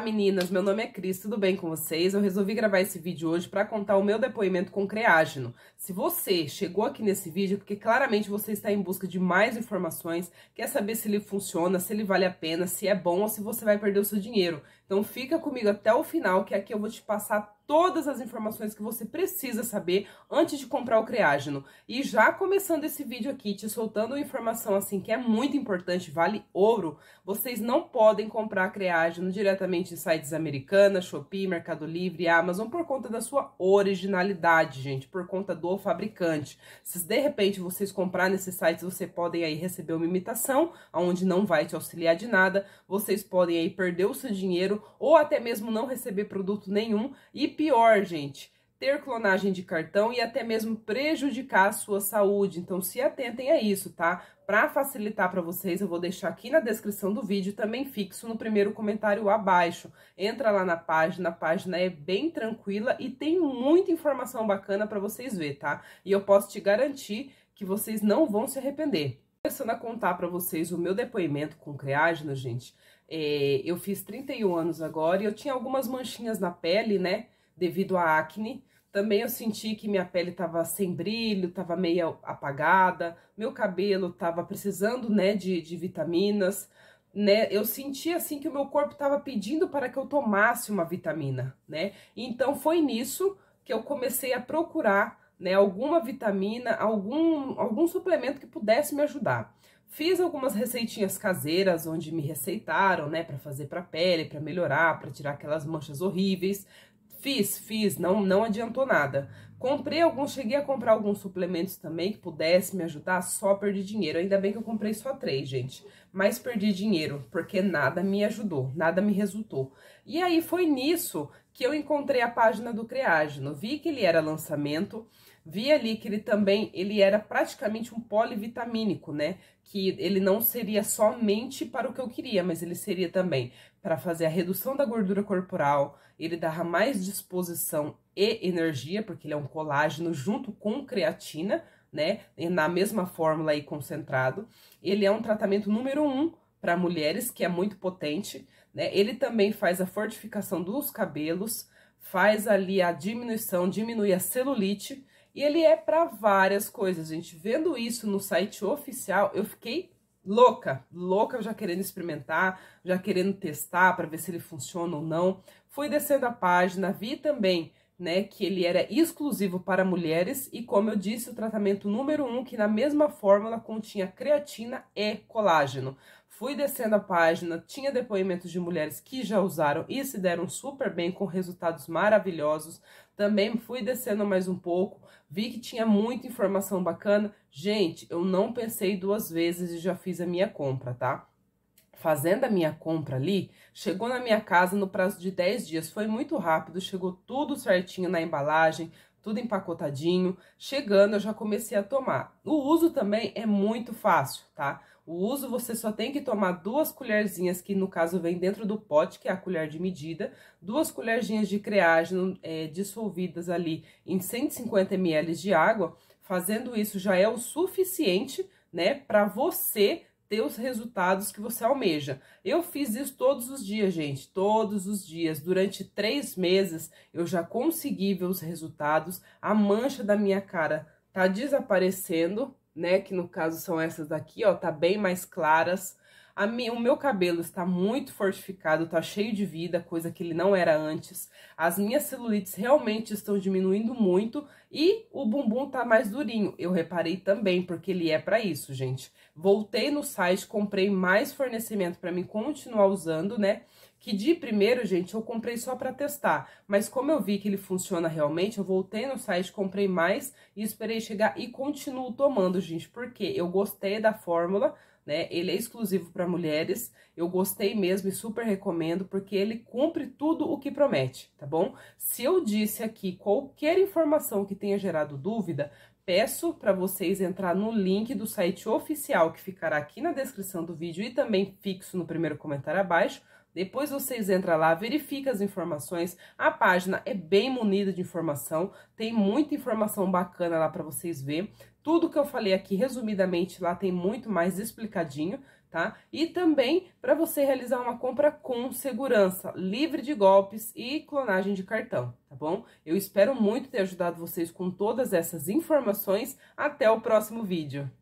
Olá meninas, meu nome é Cris, tudo bem com vocês? Eu resolvi gravar esse vídeo hoje para contar o meu depoimento com creágeno. Se você chegou aqui nesse vídeo é porque claramente você está em busca de mais informações, quer saber se ele funciona, se ele vale a pena, se é bom ou se você vai perder o seu dinheiro. Então fica comigo até o final que aqui eu vou te passar todas as informações que você precisa saber antes de comprar o creágeno. E já começando esse vídeo aqui, te soltando uma informação assim que é muito importante, vale ouro, vocês não podem comprar creágeno diretamente em sites americanas, Shopee, Mercado Livre, Amazon, por conta da sua originalidade, gente, por conta do fabricante. Se de repente vocês comprar nesses sites, você podem aí receber uma imitação, onde não vai te auxiliar de nada, vocês podem aí perder o seu dinheiro ou até mesmo não receber produto nenhum e pior, gente, ter clonagem de cartão e até mesmo prejudicar a sua saúde. Então se atentem a isso, tá? Para facilitar para vocês, eu vou deixar aqui na descrição do vídeo, também fixo no primeiro comentário abaixo. Entra lá na página, a página é bem tranquila e tem muita informação bacana para vocês ver, tá? E eu posso te garantir que vocês não vão se arrepender. Começando a contar para vocês o meu depoimento com creágina, gente. É, eu fiz 31 anos agora e eu tinha algumas manchinhas na pele, né? devido à acne. Também eu senti que minha pele estava sem brilho, estava meio apagada, meu cabelo estava precisando, né, de, de vitaminas, né? Eu senti assim que o meu corpo estava pedindo para que eu tomasse uma vitamina, né? Então foi nisso que eu comecei a procurar, né, alguma vitamina, algum algum suplemento que pudesse me ajudar. Fiz algumas receitinhas caseiras onde me receitaram, né, para fazer para pele, para melhorar, para tirar aquelas manchas horríveis. Fiz, fiz, não, não adiantou nada. Comprei alguns, cheguei a comprar alguns suplementos também que pudesse me ajudar, só perdi dinheiro. Ainda bem que eu comprei só três, gente. Mas perdi dinheiro, porque nada me ajudou, nada me resultou. E aí foi nisso que eu encontrei a página do Creágeno. Vi que ele era lançamento, Vi ali que ele também, ele era praticamente um polivitamínico, né? Que ele não seria somente para o que eu queria, mas ele seria também para fazer a redução da gordura corporal, ele dava mais disposição e energia, porque ele é um colágeno junto com creatina, né? Na mesma fórmula aí concentrado. Ele é um tratamento número um para mulheres, que é muito potente, né? Ele também faz a fortificação dos cabelos, faz ali a diminuição, diminui a celulite, e ele é para várias coisas, gente. Vendo isso no site oficial, eu fiquei louca, louca já querendo experimentar, já querendo testar para ver se ele funciona ou não. Fui descendo a página, vi também né, que ele era exclusivo para mulheres e, como eu disse, o tratamento número um, que na mesma fórmula continha creatina e colágeno. Fui descendo a página, tinha depoimentos de mulheres que já usaram e se deram super bem com resultados maravilhosos. Também fui descendo mais um pouco, vi que tinha muita informação bacana. Gente, eu não pensei duas vezes e já fiz a minha compra, tá? fazendo a minha compra ali, chegou na minha casa no prazo de 10 dias. Foi muito rápido, chegou tudo certinho na embalagem, tudo empacotadinho. Chegando, eu já comecei a tomar. O uso também é muito fácil, tá? O uso você só tem que tomar duas colherzinhas, que no caso vem dentro do pote, que é a colher de medida, duas colherzinhas de creagem é, dissolvidas ali em 150 ml de água. Fazendo isso já é o suficiente, né, para você ter os resultados que você almeja. Eu fiz isso todos os dias, gente, todos os dias. Durante três meses eu já consegui ver os resultados. A mancha da minha cara tá desaparecendo, né? Que no caso são essas daqui, ó, tá bem mais claras. Mi, o meu cabelo está muito fortificado, está cheio de vida, coisa que ele não era antes. As minhas celulites realmente estão diminuindo muito e o bumbum está mais durinho. Eu reparei também, porque ele é para isso, gente. Voltei no site, comprei mais fornecimento para mim continuar usando, né? que de primeiro, gente, eu comprei só para testar, mas como eu vi que ele funciona realmente, eu voltei no site, comprei mais e esperei chegar e continuo tomando, gente, porque eu gostei da fórmula, né? Ele é exclusivo para mulheres. Eu gostei mesmo e super recomendo porque ele cumpre tudo o que promete, tá bom? Se eu disse aqui qualquer informação que tenha gerado dúvida, peço para vocês entrar no link do site oficial que ficará aqui na descrição do vídeo e também fixo no primeiro comentário abaixo depois vocês entram lá, verifica as informações. A página é bem munida de informação, tem muita informação bacana lá para vocês ver. Tudo que eu falei aqui, resumidamente, lá tem muito mais explicadinho, tá? E também para você realizar uma compra com segurança, livre de golpes e clonagem de cartão, tá bom? Eu espero muito ter ajudado vocês com todas essas informações. Até o próximo vídeo.